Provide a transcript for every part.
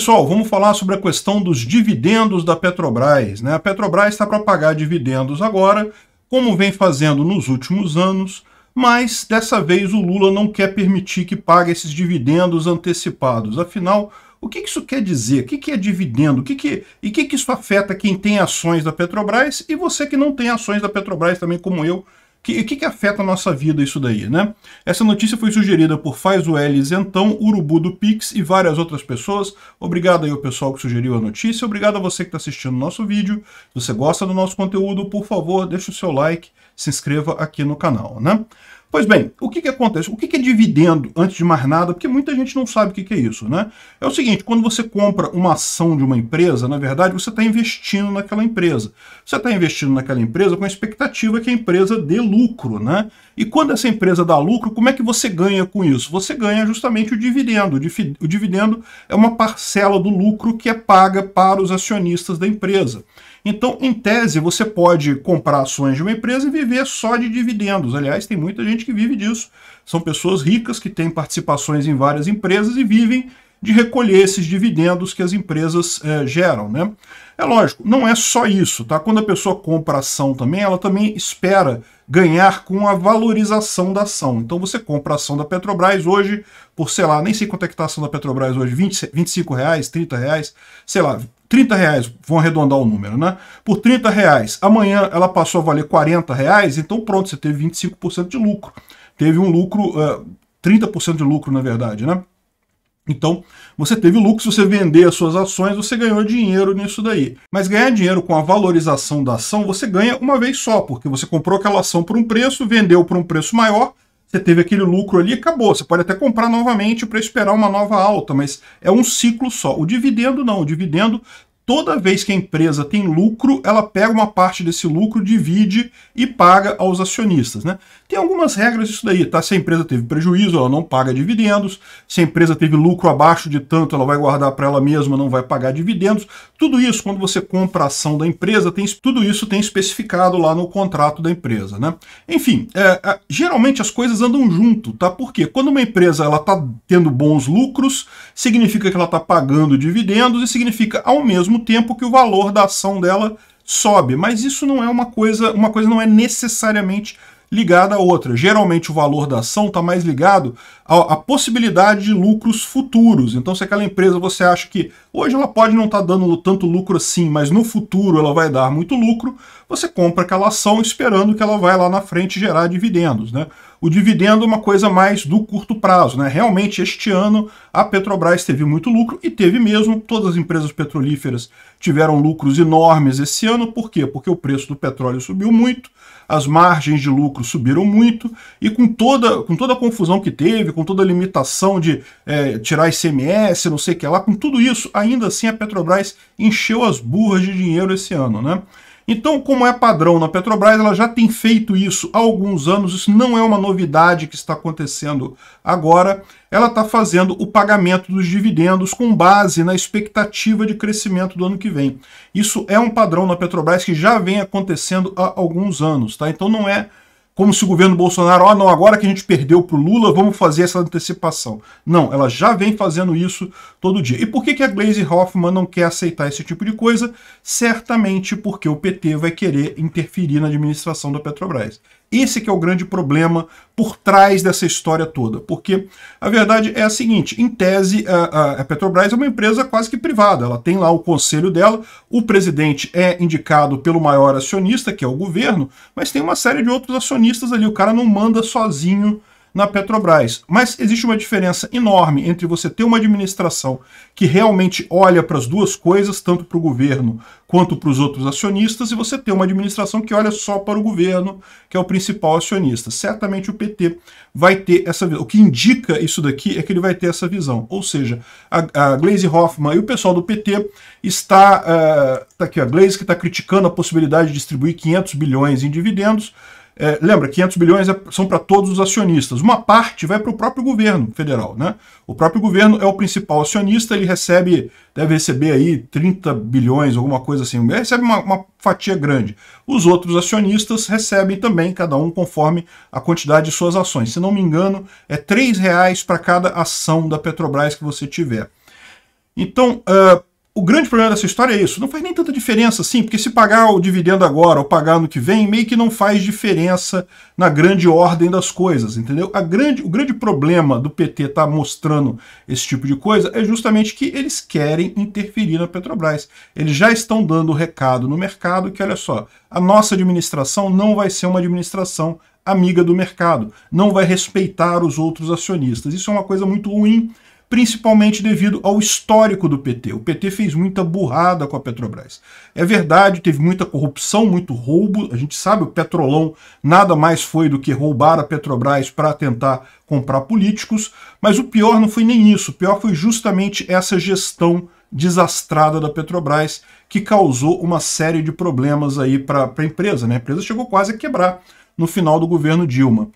pessoal, vamos falar sobre a questão dos dividendos da Petrobras. Né? A Petrobras está para pagar dividendos agora, como vem fazendo nos últimos anos, mas dessa vez o Lula não quer permitir que pague esses dividendos antecipados. Afinal, o que isso quer dizer? O que é dividendo? O que é? e o que isso afeta quem tem ações da Petrobras e você que não tem ações da Petrobras também, como eu, que, que, que afeta a nossa vida isso daí, né? Essa notícia foi sugerida por Faz o então, Urubu do Pix e várias outras pessoas. Obrigado aí ao pessoal que sugeriu a notícia, obrigado a você que está assistindo o nosso vídeo. Se você gosta do nosso conteúdo, por favor, deixe o seu like, se inscreva aqui no canal, né? Pois bem, o que, que acontece? O que, que é dividendo antes de mais nada? Porque muita gente não sabe o que, que é isso, né? É o seguinte, quando você compra uma ação de uma empresa, na verdade você está investindo naquela empresa. Você está investindo naquela empresa com a expectativa que a empresa dê lucro, né? E quando essa empresa dá lucro, como é que você ganha com isso? Você ganha justamente o dividendo. O dividendo é uma parcela do lucro que é paga para os acionistas da empresa. Então, em tese, você pode comprar ações de uma empresa e viver só de dividendos. Aliás, tem muita gente gente que vive disso. São pessoas ricas que têm participações em várias empresas e vivem de recolher esses dividendos que as empresas é, geram, né? É lógico, não é só isso, tá? Quando a pessoa compra ação também, ela também espera ganhar com a valorização da ação. Então você compra a ação da Petrobras hoje por, sei lá, nem sei quanto é que está a ação da Petrobras hoje, 20, 25 reais, 30 reais, sei lá, 30 reais, vão arredondar o número, né? Por 30 reais, amanhã ela passou a valer 40 reais, então pronto, você teve 25% de lucro. Teve um lucro, uh, 30% de lucro, na verdade, né? Então, você teve lucro, se você vender as suas ações, você ganhou dinheiro nisso daí. Mas ganhar dinheiro com a valorização da ação, você ganha uma vez só, porque você comprou aquela ação por um preço, vendeu por um preço maior, você teve aquele lucro ali e acabou. Você pode até comprar novamente para esperar uma nova alta, mas é um ciclo só. O dividendo não. O dividendo toda vez que a empresa tem lucro, ela pega uma parte desse lucro, divide e paga aos acionistas. Né? Tem algumas regras isso daí, tá? Se a empresa teve prejuízo, ela não paga dividendos. Se a empresa teve lucro abaixo de tanto, ela vai guardar para ela mesma, não vai pagar dividendos. Tudo isso, quando você compra a ação da empresa, tem, tudo isso tem especificado lá no contrato da empresa. Né? Enfim, é, é geralmente as coisas andam junto, tá? Porque quando uma empresa ela está tendo bons lucros, significa que ela está pagando dividendos e significa, ao mesmo tempo que o valor da ação dela sobe. Mas isso não é uma coisa, uma coisa não é necessariamente ligada a outra. Geralmente o valor da ação está mais ligado à, à, possibilidade de lucros futuros. Então, se aquela empresa você acha que hoje ela pode não estar tá dando tanto lucro assim, mas no futuro ela vai dar muito lucro, você compra aquela ação esperando que ela vai lá na frente gerar dividendos. Né? O dividendo é uma coisa mais do curto prazo. Né? Realmente, este ano a Petrobras teve muito lucro e teve mesmo, todas as empresas petrolíferas tiveram lucros enormes esse ano, por quê? Porque o preço do petróleo subiu muito, as margens de lucro subiram muito, e com toda, com toda a confusão que teve, com toda a limitação de é, tirar ICMS, não sei o que lá, com tudo isso, ainda assim a Petrobras encheu as burras de dinheiro esse ano, né? Então, como é padrão na Petrobras, ela já tem feito isso há alguns anos, isso não é uma novidade que está acontecendo agora. Ela está fazendo o pagamento dos dividendos com base na expectativa de crescimento do ano que vem. Isso é um padrão na Petrobras que já vem acontecendo há alguns anos, tá? Então não é como se o governo Bolsonaro, ah, não, agora que a gente perdeu para o Lula, vamos fazer essa antecipação. Não, ela já vem fazendo isso todo dia. E por que, que a Glaze Hoffman não quer aceitar esse tipo de coisa? Certamente porque o PT vai querer interferir na administração da Petrobras. Esse que é o grande problema por trás dessa história toda, porque a verdade é a seguinte, em tese, a, Petrobras é uma empresa quase que privada, ela tem lá o conselho dela, o presidente é indicado pelo maior acionista, que é o governo, mas tem uma série de outros acionistas ali, o cara não manda sozinho na Petrobras. Mas existe uma diferença enorme entre você ter uma administração que realmente olha para as duas coisas, tanto para o governo quanto para os outros acionistas, e você ter uma administração que olha só para o governo, que é o principal acionista. Certamente o PT vai ter essa visão. O que indica isso daqui é que ele vai ter essa visão. Ou seja, a, a Glaze Hoffman e o pessoal do PT está... Uh, tá aqui a Glaze que está criticando a possibilidade de distribuir 500 bilhões em dividendos, é, lembra, 500 bilhões é, são para todos os acionistas. Uma parte vai para o próprio governo federal. Né? O próprio governo é o principal acionista, ele recebe, deve receber aí 30 bilhões, alguma coisa assim. Ele recebe uma, uma fatia grande. Os outros acionistas recebem também, cada um conforme a quantidade de suas ações. Se não me engano, é R$ reais para cada ação da Petrobras que você tiver. Então, uh, o grande problema dessa história é isso. Não faz nem tanta diferença assim, porque se pagar o dividendo agora ou pagar no que vem, meio que não faz diferença na grande ordem das coisas, entendeu? A grande, o grande problema do PT estar tá mostrando esse tipo de coisa é justamente que eles querem interferir na Petrobras. Eles já estão dando o recado no mercado que, olha só, a nossa administração não vai ser uma administração amiga do mercado, não vai respeitar os outros acionistas. Isso é uma coisa muito ruim principalmente devido ao histórico do PT. O PT fez muita burrada com a Petrobras. É verdade, teve muita corrupção, muito roubo. A gente sabe, o Petrolão nada mais foi do que roubar a Petrobras para tentar comprar políticos. Mas o pior não foi nem isso. O pior foi justamente essa gestão desastrada da Petrobras que causou uma série de problemas aí para a empresa. Né? A empresa chegou quase a quebrar no final do governo Dilma.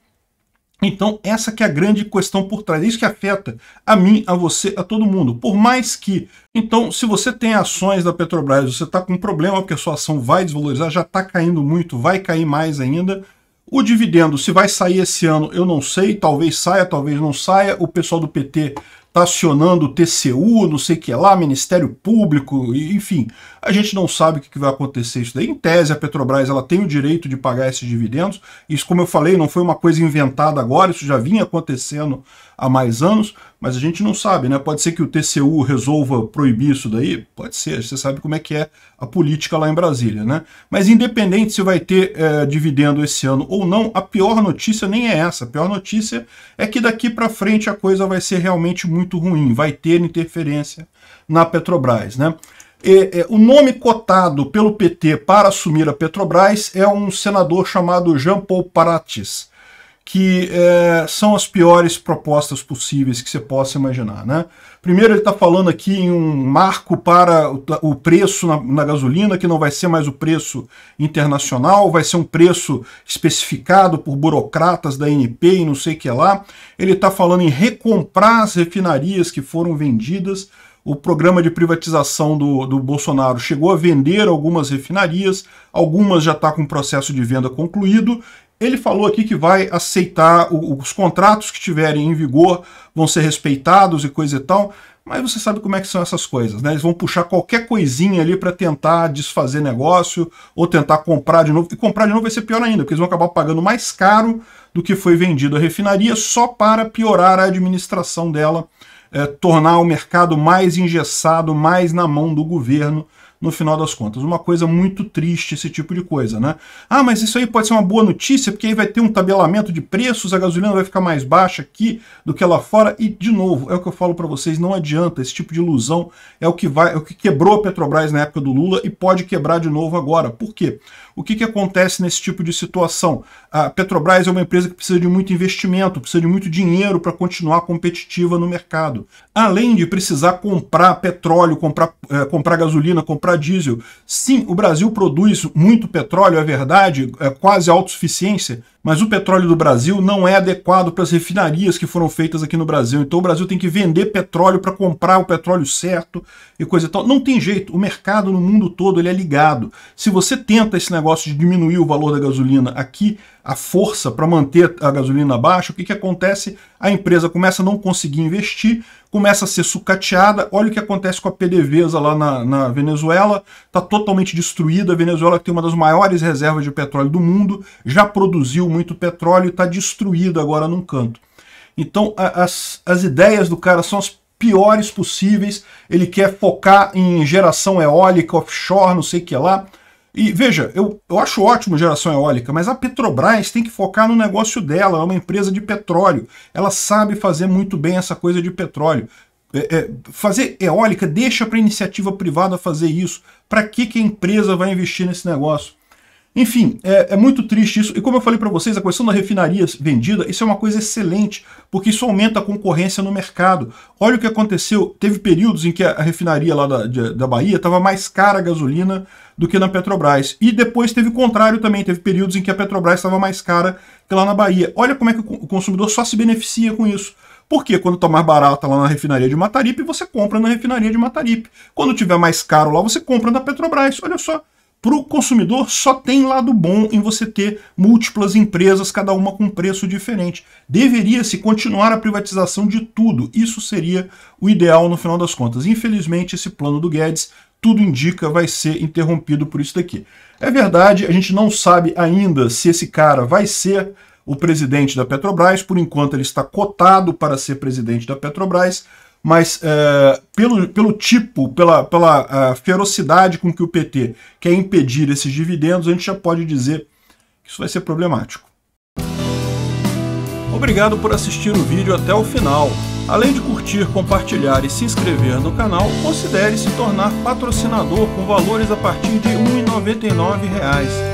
Então, essa que é a grande questão por trás. Isso que afeta a mim, a você, a todo mundo. Por mais que... Então, se você tem ações da Petrobras, você está com um problema porque a sua ação vai desvalorizar, já está caindo muito, vai cair mais ainda. O dividendo, se vai sair esse ano, eu não sei. Talvez saia, talvez não saia. O pessoal do PT está acionando o TCU, não sei o que lá, Ministério Público, enfim. A gente não sabe o que vai acontecer isso daí. Em tese, a Petrobras ela tem o direito de pagar esses dividendos. Isso, como eu falei, não foi uma coisa inventada agora, isso já vinha acontecendo há mais anos, mas a gente não sabe, né? Pode ser que o TCU resolva proibir isso daí? Pode ser, você sabe como é que é a política lá em Brasília, né? Mas independente se vai ter é, dividendo esse ano ou não, a pior notícia nem é essa. A pior notícia é que daqui para frente a coisa vai ser realmente muito muito ruim, vai ter interferência na Petrobras. Né? E, é, o nome cotado pelo PT para assumir a Petrobras é um senador chamado Jean Paul Paratis que é, são as piores propostas possíveis que você possa imaginar. Né? Primeiro, ele está falando aqui em um marco para o preço na, na, gasolina, que não vai ser mais o preço internacional, vai ser um preço especificado por burocratas da NP e não sei o que lá. Ele está falando em recomprar as refinarias que foram vendidas. O programa de privatização do, do Bolsonaro chegou a vender algumas refinarias, algumas já está com o processo de venda concluído, ele falou aqui que vai aceitar os contratos que tiverem em vigor vão ser respeitados e coisa e tal. Mas você sabe como é que são essas coisas, né? Eles vão puxar qualquer coisinha ali para tentar desfazer negócio ou tentar comprar de novo. E comprar de novo vai ser pior ainda, porque eles vão acabar pagando mais caro do que foi vendido a refinaria só para piorar a administração dela, é, tornar o mercado mais engessado, mais na mão do governo no final das contas. Uma coisa muito triste esse tipo de coisa, né? Ah, mas isso aí pode ser uma boa notícia, porque aí vai ter um tabelamento de preços, a gasolina vai ficar mais baixa aqui do que lá fora. E, de novo, é o que eu falo para vocês, não adianta. Esse tipo de ilusão é o que vai, é o que quebrou a Petrobras na época do Lula e pode quebrar de novo agora. Por quê? O que, que acontece nesse tipo de situação? A Petrobras é uma empresa que precisa de muito investimento, precisa de muito dinheiro para continuar competitiva no mercado. Além de precisar comprar petróleo, comprar, eh, comprar gasolina, comprar para diesel. Sim, o Brasil produz muito petróleo, é verdade, é quase autossuficiência, mas o petróleo do Brasil não é adequado para as refinarias que foram feitas aqui no Brasil. Então o Brasil tem que vender petróleo para comprar o petróleo certo e coisa e tal. Não tem jeito, o mercado no mundo todo ele é ligado. Se você tenta esse negócio de diminuir o valor da gasolina aqui, a força para manter a gasolina baixa, o que, que acontece? A empresa começa a não conseguir investir, começa a ser sucateada. Olha o que acontece com a PDVSA lá na, na Venezuela, está totalmente destruída. A Venezuela, que tem uma das maiores reservas de petróleo do mundo, já produziu muito petróleo e está destruído agora num canto. Então a, as, as ideias do cara são as piores possíveis, ele quer focar em geração eólica, offshore, não sei o que lá. E veja, eu, eu acho ótimo geração eólica, mas a Petrobras tem que focar no negócio dela, é uma empresa de petróleo. Ela sabe fazer muito bem essa coisa de petróleo. É, é, fazer eólica, deixa para iniciativa privada fazer isso. Para que, que a empresa vai investir nesse negócio? Enfim, é, é, muito triste isso. E como eu falei para vocês, a questão da refinaria vendida, isso é uma coisa excelente, porque isso aumenta a concorrência no mercado. Olha o que aconteceu. Teve períodos em que a refinaria lá da, de, da Bahia estava mais cara a gasolina do que na Petrobras. E depois teve o contrário também. Teve períodos em que a Petrobras estava mais cara que lá na Bahia. Olha como é que o consumidor só se beneficia com isso. Porque quando está mais barato lá na refinaria de Mataripe, você compra na refinaria de Mataripe. Quando tiver mais caro lá, você compra na Petrobras. Olha só. Para o consumidor, só tem lado bom em você ter múltiplas empresas, cada uma com preço diferente. Deveria-se continuar a privatização de tudo. Isso seria o ideal no final das contas. Infelizmente, esse plano do Guedes tudo indica vai ser interrompido por isso daqui. É verdade, a gente não sabe ainda se esse cara vai ser o presidente da Petrobras, por enquanto ele está cotado para ser presidente da Petrobras, mas é, pelo, pelo tipo, pela, pela é, ferocidade com que o PT quer impedir esses dividendos, a gente já pode dizer que isso vai ser problemático. Obrigado por assistir o vídeo até o final. Além de curtir, compartilhar e se inscrever no canal, considere se tornar patrocinador com valores a partir de R$ 1,99